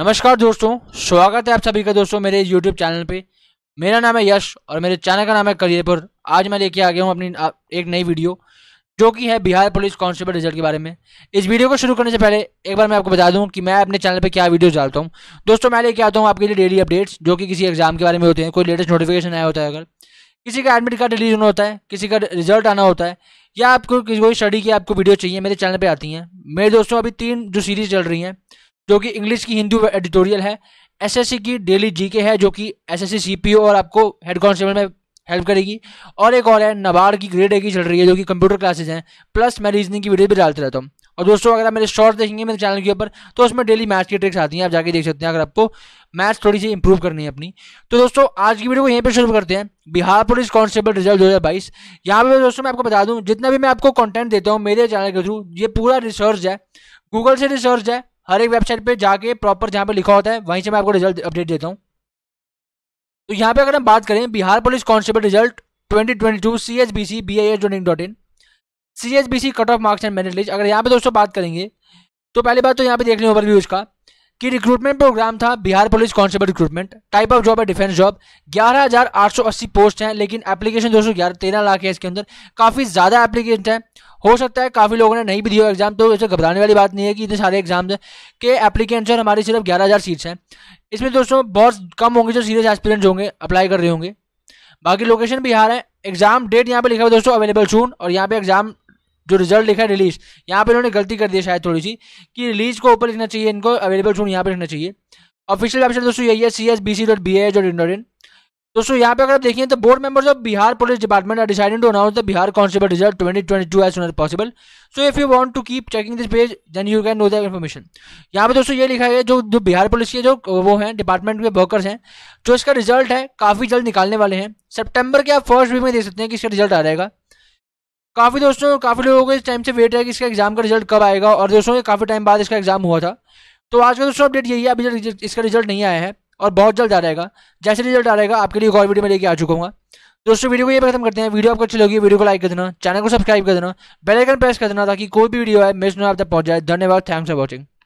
नमस्कार दोस्तों स्वागत है आप सभी का दोस्तों मेरे यूट्यूब चैनल पे मेरा नाम है यश और मेरे चैनल का नाम है करियरपुर आज मैं लेके आ गया हूँ अपनी एक नई वीडियो जो कि है बिहार पुलिस कांस्टेबल रिजल्ट के बारे में इस वीडियो को शुरू करने से पहले एक बार मैं आपको बता दूं कि मैं अपने चैनल पे क्या वीडियो डालता हूँ दोस्तों मैं लेके आता हूँ आपके लिए डेली अपडेट्स जो कि किसी एग्जाम के बारे में होते हैं कोई लेटेस्ट नोटिफिकेशन आया होता है अगर किसी का एडमिट कार्ड रिलीज होना होता है किसी का रिजल्ट आना होता है या आपको कोई स्टडी की आपको वीडियो चाहिए मेरे चैनल पर आती हैं मेरे दोस्तों अभी तीन जो सीरीज़ चल रही हैं जो कि इंग्लिश की हिंदी एडिटोरियल है एसएससी की डेली जीके है जो कि एसएससी सीपीओ और आपको हेड कॉन्स्टेबल में हेल्प करेगी और एक और है नबार्ड की ग्रेड ए की चल रही है जो कि कंप्यूटर क्लासेज हैं प्लस मैं रीजनिंग की वीडियो भी डालते रहता हूँ और दोस्तों अगर आप मेरे शॉर्ट्स देखेंगे मेरे चैनल के ऊपर तो उसमें डेली मैथ्स की ट्रिक्स आती हैं आप जाके देख सकते हैं अगर आपको मैथ्स थोड़ी सी इंप्रूव करनी है अपनी तो दोस्तों आज की वीडियो को यहीं पर शुरू करते हैं बिहार पुलिस कांस्टेबल रिजल्ट दो हज़ार बाईस यहाँ पे दोस्तों मैं आपको बता दूँ जितना भी मैं आपको कॉन्टेंट देता हूँ मेरे चैनल के थ्रू ये पूरा रिसर्च है गूगल से रिसर्च है हर एक वेबसाइट पे जाके प्रॉपर जहाँ पे लिखा होता है वहीं से मैं आपको रिजल्ट अपडेट देता हूँ तो यहाँ पे अगर हम बात करें Bihar police constable result twenty twenty two C H B C B I S डोनिंग dot in C H B C cut off marks and merit list अगर यहाँ पे दोस्तों बात करेंगे तो पहली बात तो यहाँ पे देख लें ओवरव्यू इसका कि रिक्रूटमेंट प्रोग्राम था Bihar police constable recruitment type of job है डिफेंस जॉब 11,880 पोस्ट हैं लेकिन एप्लीकेशन दोस्तों ग्यारह तेरह लाख है इसके अंदर काफ़ी ज़्यादा एप्लीकेशन है हो सकता है काफ़ी लोगों ने नहीं भी दिया एग्जाम तो इसे घबराने वाली बात नहीं है कि इतने सारे एग्जाम्स हैं के एप्लीकेट्स और हमारी सिर्फ ग्यारह हज़ार सीट्स हैं इसमें दोस्तों बहुत कम होंगे जो सीरियस एक्सपीरियंस होंगे अप्लाई कर रहे होंगे बाकी लोकेशन बिहार है एग्जाम डेट यहाँ पे लिखा हुआ दोस्तों अवेलेबल सून और यहाँ पे एग्जाम जो रिजल्ट लिखा है रिलीज यहाँ पे इन्होंने गलती कर दी शायद थोड़ी सी कि रिलीज को ऊपर लिखना चाहिए इनको अवेलेबल छूट यहाँ पे लिखना चाहिए ऑफिशियल वेबसाइट दोस्तों यही है C S B C dot B H dot इंडोरियन दोस्तों यहाँ पे अगर आप देखिए तो board members of Bihar police department are decided to announce the Bihar constable result twenty two as soon as possible so if you want to keep checking this page then you can know the information यहाँ पे दोस्तों ये लिखा है जो जो Bihar police के जो वो हैं डिपार्टमेंट के वर्कर्स हैं जो इसका रिजल्ट है काफ़ी जल्द निकालने वाले हैं सेप्टेम्बर के आप फर्स्ट वीक में देख सकते हैं कि इसका रिजल्ट आ जाएगा काफ़ी दोस्तों काफ़ी लोगों को इस टाइम से वेट है कि इसका एग्जाम का रिजल्ट कब आएगा और दोस्तों ये काफ़ी टाइम बाद इसका एग्जाम हुआ था तो आज का दोस्तों अपडेट यही है अभी इसका रिजल्ट नहीं आया है और बहुत जल्द आ जाएगा जैसे रिजल्ट आ जाएगा आपके लिए और वीडियो में लेके आ चुका हूँ दोस्तों वीडियो को ये खत्म करते हैं वीडियो आपको अच्छी लगी वीडियो को लाइक कर देना चैनल को सब्सक्राइब कर देना बेल आइकन प्रेस कर देना ताकि कोई भी वीडियो है मिस ना आप तक पहुंच जाए धन्यवाद थैंक्स फॉर वॉचिंग